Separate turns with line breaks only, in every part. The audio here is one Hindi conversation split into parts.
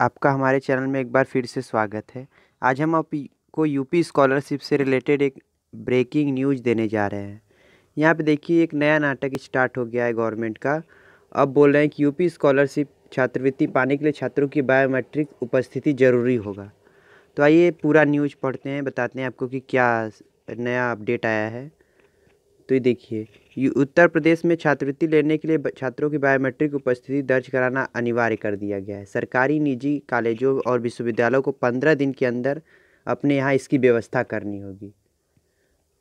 आपका हमारे चैनल में एक बार फिर से स्वागत है आज हम आपको यूपी स्कॉलरशिप से रिलेटेड एक ब्रेकिंग न्यूज देने जा रहे हैं यहाँ पे देखिए एक नया नाटक स्टार्ट हो गया है गवर्नमेंट का अब बोल रहे हैं कि यूपी स्कॉलरशिप छात्रवृत्ति पाने के लिए छात्रों की बायोमेट्रिक उपस्थिति जरूरी होगा तो आइए पूरा न्यूज पढ़ते हैं बताते हैं आपको कि क्या नया अपडेट आया है तो ये देखिए ये उत्तर प्रदेश में छात्रवृत्ति लेने के लिए छात्रों की बायोमेट्रिक उपस्थिति दर्ज कराना अनिवार्य कर दिया गया है सरकारी निजी कॉलेजों और विश्वविद्यालयों को पंद्रह दिन के अंदर अपने यहाँ इसकी व्यवस्था करनी होगी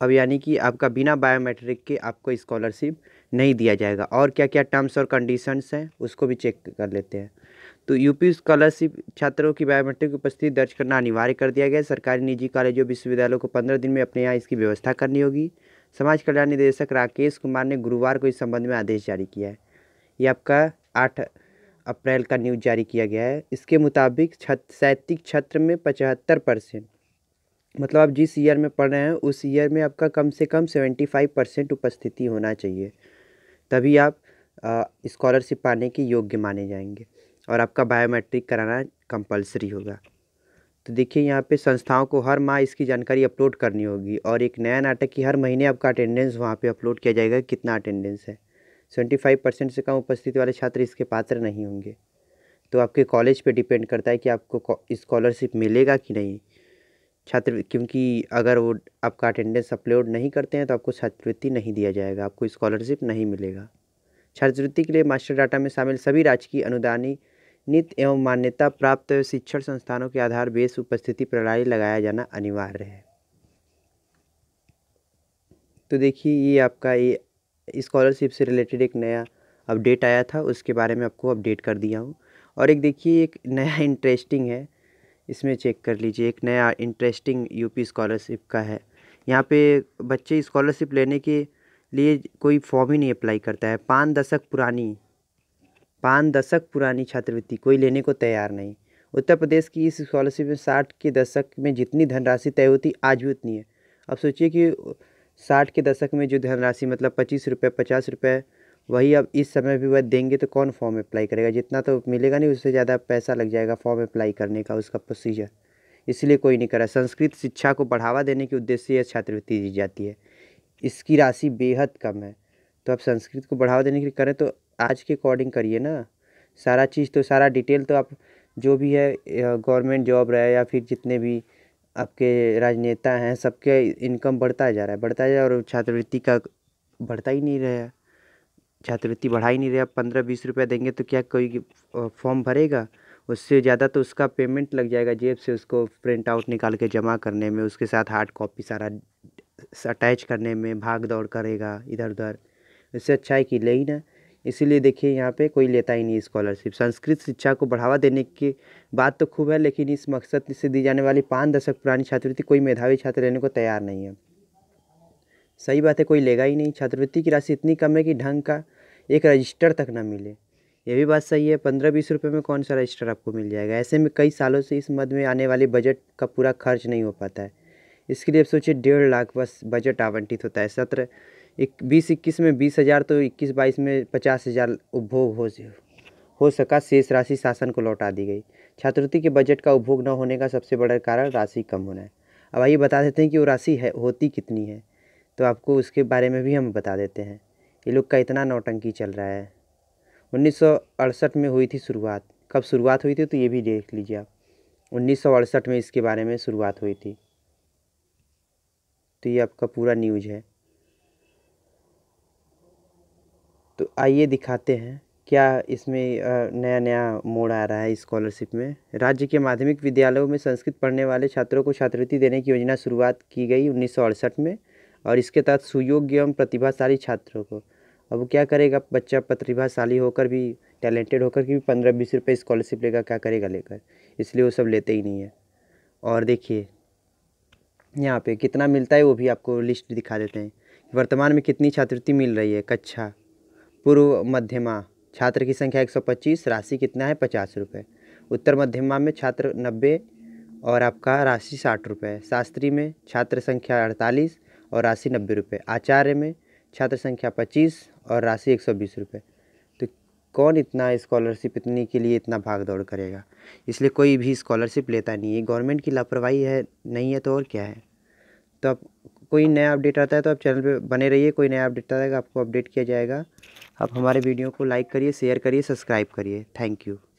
अब यानी कि आपका बिना बायोमेट्रिक के आपको स्कॉलरशिप नहीं दिया जाएगा और क्या क्या टर्म्स और कंडीशंस हैं उसको भी चेक कर लेते हैं तो यूपी स्कॉलरशिप छात्रों की बायोमेट्रिक उपस्थिति दर्ज करना अनिवार्य कर दिया गया है सरकारी निजी कॉलेजों विश्वविद्यालयों को पंद्रह दिन में अपने यहाँ इसकी व्यवस्था करनी होगी समाज कल्याण निदेशक राकेश कुमार ने गुरुवार को इस संबंध में आदेश जारी किया है ये आपका आठ अप्रैल का न्यूज जारी किया गया है इसके मुताबिक छत साहित्यिक छत्र में पचहत्तर परसेंट मतलब आप जिस ईयर में पढ़ रहे हैं उस ईयर में आपका कम से कम सेवेंटी फाइव परसेंट उपस्थिति होना चाहिए तभी आप स्कॉलरशिप पाने के योग्य माने जाएंगे और आपका बायोमेट्रिक कराना कंपलसरी होगा तो देखिए यहाँ पे संस्थाओं को हर माह इसकी जानकारी अपलोड करनी होगी और एक नया नाटक की हर महीने आपका अटेंडेंस वहाँ पे अपलोड किया जाएगा कितना अटेंडेंस है सेवेंटी फाइव परसेंट से कम उपस्थिति वाले छात्र इसके पात्र नहीं होंगे तो आपके कॉलेज पे डिपेंड करता है कि आपको स्कॉलरशिप मिलेगा कि नहीं छात्र क्योंकि अगर वो आपका अटेंडेंस अपलोड नहीं करते हैं तो आपको छात्रवृत्ति नहीं दिया जाएगा आपको स्कॉलरशिप नहीं मिलेगा छात्रवृत्ति के लिए मास्टर डाटा में शामिल सभी राजकीय अनुदानी नित एवं मान्यता प्राप्त शिक्षण संस्थानों के आधार बेस उपस्थिति प्रणाली लगाया जाना अनिवार्य है तो देखिए ये आपका ये स्कॉलरशिप से रिलेटेड एक नया अपडेट आया था उसके बारे में आपको अपडेट कर दिया हूँ और एक देखिए एक नया इंटरेस्टिंग है इसमें चेक कर लीजिए एक नया इंटरेस्टिंग यूपी स्कॉलरशिप का है यहाँ पे बच्चे स्कॉलरशिप लेने के लिए कोई फॉर्म ही नहीं अप्लाई करता है पाँच दशक पुरानी पाँच दशक पुरानी छात्रवृत्ति कोई लेने को तैयार नहीं उत्तर प्रदेश की इस स्कॉलरशिप में साठ के दशक में जितनी धनराशि तय होती आज भी उतनी है अब सोचिए कि साठ के दशक में जो धनराशि मतलब पच्चीस रुपये पचास रुपये वही अब इस समय भी वह देंगे तो कौन फॉर्म अप्लाई करेगा जितना तो मिलेगा नहीं उससे ज़्यादा पैसा लग जाएगा फॉर्म अप्लाई करने का उसका प्रोसीजर इसलिए कोई नहीं करा संस्कृत शिक्षा को बढ़ावा देने के उद्देश्य से यह छात्रवृत्ति दी जाती है इसकी राशि बेहद कम है तो अब संस्कृत को बढ़ावा देने के लिए करें तो आज के अकॉर्डिंग करिए ना सारा चीज़ तो सारा डिटेल तो आप जो भी है गवर्नमेंट जॉब रहे या फिर जितने भी आपके राजनेता हैं सबके इनकम बढ़ता जा रहा है बढ़ता जा रहा है और छात्रवृत्ति का बढ़ता ही नहीं रहा छात्रवृत्ति बढ़ा ही नहीं रहा पंद्रह बीस रुपया देंगे तो क्या कोई फॉर्म भरेगा उससे ज़्यादा तो उसका पेमेंट लग जाएगा जेब से उसको प्रिंट आउट निकाल के जमा करने में उसके साथ हार्ड कॉपी सारा अटैच करने में भाग दौड़ करेगा इधर उधर इससे अच्छा है कि ले ही ना इसीलिए देखिए यहाँ पे कोई लेता ही नहीं स्कॉलरशिप संस्कृत शिक्षा को बढ़ावा देने की बात तो खूब है लेकिन इस मकसद से दी जाने वाली पाँच दशक पुरानी छात्रवृत्ति कोई मेधावी छात्र लेने को तैयार नहीं है सही बात है कोई लेगा ही नहीं छात्रवृत्ति की राशि इतनी कम है कि ढंग का एक रजिस्टर तक ना मिले ये भी बात सही है पंद्रह बीस रुपये में कौन सा रजिस्टर आपको मिल जाएगा ऐसे में कई सालों से इस मद में आने वाले बजट का पूरा खर्च नहीं हो पाता है इसके लिए सोचिए डेढ़ लाख बस बजट आवंटित होता है सत्र बीस इक्कीस में बीस हज़ार तो इक्कीस बाईस में पचास हज़ार उपभोग हो हो सका शेष राशि शासन को लौटा दी गई छात्रवृत्ति के बजट का उपभोग न होने का सबसे बड़ा कारण राशि कम होना है अब आइए बता देते हैं कि वो राशि है होती कितनी है तो आपको उसके बारे में भी हम बता देते हैं ये लोग का इतना नौटंकी चल रहा है उन्नीस में हुई थी शुरुआत कब शुरुआत हुई थी तो ये भी देख लीजिए आप उन्नीस में इसके बारे में शुरुआत हुई थी तो ये आपका पूरा न्यूज है तो आइए दिखाते हैं क्या इसमें नया नया मोड़ आ रहा है इस्कॉलरशिप में राज्य के माध्यमिक विद्यालयों में संस्कृत पढ़ने वाले छात्रों को छात्रवृत्ति देने की योजना शुरुआत की गई उन्नीस में और इसके तहत सुयोग्य एवं प्रतिभाशाली छात्रों को अब क्या करेगा बच्चा प्रतिभाशाली होकर भी टैलेंटेड होकर के भी पंद्रह बीस रुपये स्कॉलरशिप लेगा क्या करेगा लेकर इसलिए वो सब लेते ही नहीं है और देखिए यहाँ पे कितना मिलता है वो भी आपको लिस्ट दिखा देते हैं वर्तमान में कितनी छात्रवृत्ति मिल रही है कक्षा पूर्व मध्यमा छात्र की संख्या 125 राशि कितना है पचास रुपये उत्तर मध्यमा में छात्र नब्बे और आपका राशि साठ रुपये शास्त्री में छात्र संख्या अड़तालीस और राशि नब्बे रुपये आचार्य में छात्र संख्या पच्चीस और राशि एक सौ बीस रुपये तो कौन इतना स्कॉलरशिप इतनी के लिए इतना भाग दौड़ करेगा इसलिए कोई भी स्कॉलरशिप लेता नहीं है गवर्नमेंट की लापरवाही है नहीं है तो और क्या है तो आप कोई नया अपडेट आता है तो आप चैनल पे बने रहिए कोई नया अपडेट आता है तो आपको अपडेट किया जाएगा आप हमारे वीडियो को लाइक करिए शेयर करिए सब्सक्राइब करिए थैंक यू